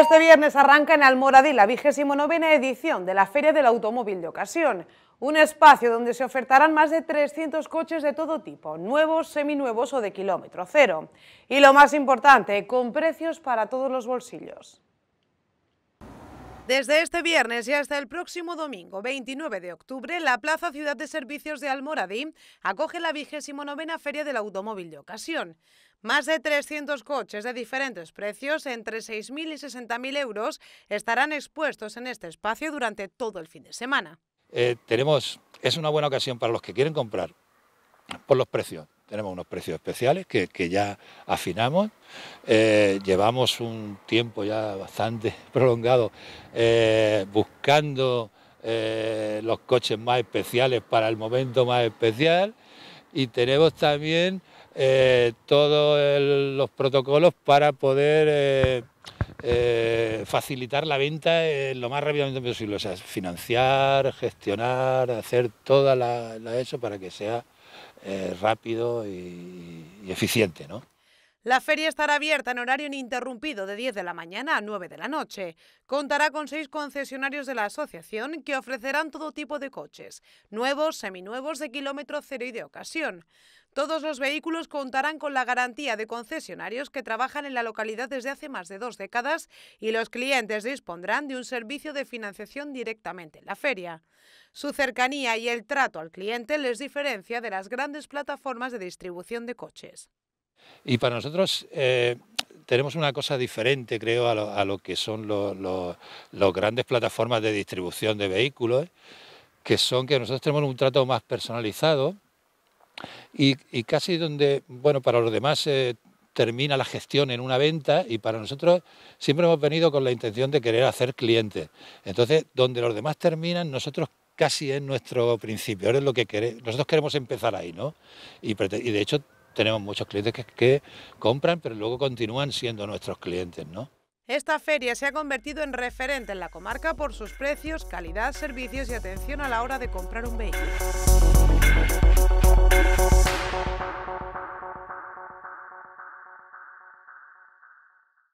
Este viernes arranca en Almoradí la vigésimo novena edición de la Feria del Automóvil de Ocasión, un espacio donde se ofertarán más de 300 coches de todo tipo, nuevos, seminuevos o de kilómetro cero. Y lo más importante, con precios para todos los bolsillos. Desde este viernes y hasta el próximo domingo 29 de octubre, la Plaza Ciudad de Servicios de Almoradí acoge la 29 Feria del Automóvil de Ocasión. Más de 300 coches de diferentes precios, entre 6.000 y 60.000 euros, estarán expuestos en este espacio durante todo el fin de semana. Eh, tenemos, es una buena ocasión para los que quieren comprar por los precios, tenemos unos precios especiales que, ya afinamos. Eh, llevamos un tiempo ya bastante prolongado eh, buscando eh, los coches más especiales para el momento más especial y tenemos también todos los protocolos para poder facilitar la venta lo más rápidamente posible, o sea, financiar, gestionar, hacer toda la eso para que sea eh, rápido y, eficiente. ¿no? La feria estará abierta en horario ininterrumpido de 10 de la mañana a 9 de la noche. Contará con seis concesionarios de la asociación que ofrecerán todo tipo de coches, nuevos, seminuevos, de kilómetro cero y de ocasión. Todos los vehículos contarán con la garantía de concesionarios que trabajan en la localidad desde hace más de dos décadas y los clientes dispondrán de un servicio de financiación directamente en la feria. Su cercanía y el trato al cliente les diferencia de las grandes plataformas de distribución de coches. Y para nosotros eh, tenemos una cosa diferente, creo, a lo, que son las grandes plataformas de distribución de vehículos, que son que nosotros tenemos un trato más personalizado y, casi donde, bueno, para los demás termina la gestión en una venta y para nosotros siempre hemos venido con la intención de querer hacer clientes. Entonces, donde los demás terminan, nosotros casi es nuestro principio, es lo que queremos, nosotros queremos empezar ahí, ¿no? Y, de hecho tenemos muchos clientes que compran, pero luego continúan siendo nuestros clientes, ¿no? Esta feria se ha convertido en referente en la comarca por sus precios, calidad, servicios y atención a la hora de comprar un vehículo. thank you